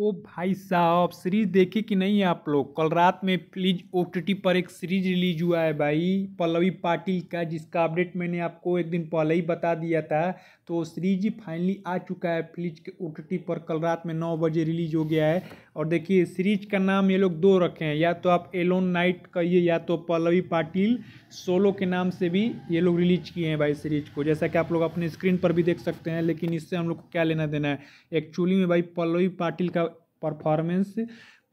ओ भाई साहब सीरीज देखे कि नहीं आप लोग कल रात में प्लीज ओ पर एक सीरीज रिलीज हुआ है भाई पल्लवी पाटिल का जिसका अपडेट मैंने आपको एक दिन पहले ही बता दिया था तो सीरीज फाइनली आ चुका है प्लीज के ओ पर कल रात में नौ बजे रिलीज हो गया है और देखिए सीरीज का नाम ये लोग दो रखे हैं या तो आप एलोन नाइट कहिए या तो पल्लवी पाटिल सोलो के नाम से भी ये लोग रिलीज किए हैं भाई सीरीज को जैसा कि आप लोग अपने स्क्रीन पर भी देख सकते हैं लेकिन इससे हम लोग को क्या लेना देना है एक्चुअली में भाई पल्लवी पाटिल का परफॉर्मेंस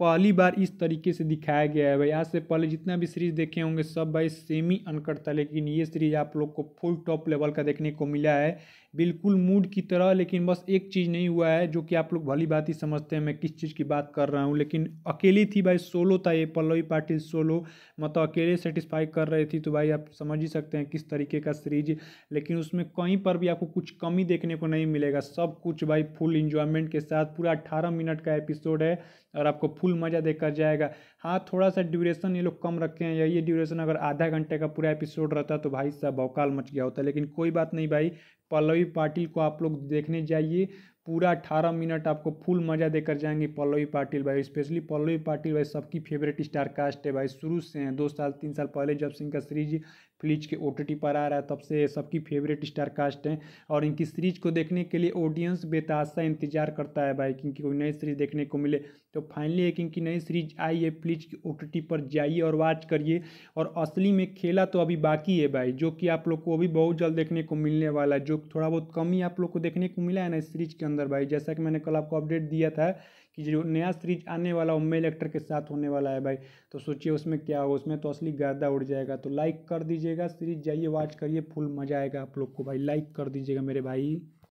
पहली बार इस तरीके से दिखाया गया है भाई आज से पहले जितना भी सीरीज देखे होंगे सब भाई सेमी अनकट था लेकिन ये सीरीज आप लोग को फुल टॉप लेवल का देखने को मिला है बिल्कुल मूड की तरह लेकिन बस एक चीज़ नहीं हुआ है जो कि आप लोग भली बात ही समझते हैं मैं किस चीज़ की बात कर रहा हूँ लेकिन अकेली थी भाई सोलो था ये पल्लवी पाटिल सोलो मतलब अकेले सेटिस्फाई कर रही थी तो भाई आप समझ ही सकते हैं किस तरीके का सीरीज लेकिन उसमें कहीं पर भी आपको कुछ कमी देखने को नहीं मिलेगा सब कुछ भाई फुल इंजॉयमेंट के साथ पूरा अट्ठारह मिनट का एपिसोड है और आपको फुल मज़ा देकर जाएगा हाँ थोड़ा सा ड्यूरेशन ये लोग कम रखे हैं या ये ड्यूरेशन अगर आधा घंटे का पूरा एपिसोड रहता तो भाई साहब भौकाल मच गया होता लेकिन कोई बात नहीं भाई पल्लवी पाटिल को आप लोग देखने जाइए पूरा अठारह मिनट आपको फुल मज़ा देकर जाएंगे पल्लवी पाटिल भाई स्पेशली पल्लवी पाटिल भाई सबकी फेवरेट स्टार कास्ट है भाई शुरू से हैं दो साल तीन साल पहले जब से इनका सीरीज फ्लिच के ओ पर आ रहा है तब से सबकी फेवरेट स्टार कास्ट हैं और इनकी सीरीज को देखने के लिए ऑडियंस बेताशा इंतजार करता है भाई कि कोई नई सीरीज देखने को मिले तो फाइनली एक इनकी नई सीरीज आई है फ्लिच की ओ पर जाइए और वॉच करिए और असली में खेला तो अभी बाकी है भाई जो कि आप लोग को अभी बहुत जल्द देखने को मिलने वाला है जो थोड़ा बहुत कम ही आप लोग को देखने को मिला है ना इस सीरीज के अंदर सिकंदर भाई जैसा कि मैंने कल आपको अपडेट दिया था कि जो नया सीरीज आने वाला वो मेल एक्टर के साथ होने वाला है भाई तो सोचिए उसमें क्या होगा उसमें तो असली गर्दा उड़ जाएगा तो लाइक कर दीजिएगा सीरीज जाइए वॉच करिए फुल मज़ा आएगा आप लोग को भाई लाइक कर दीजिएगा मेरे भाई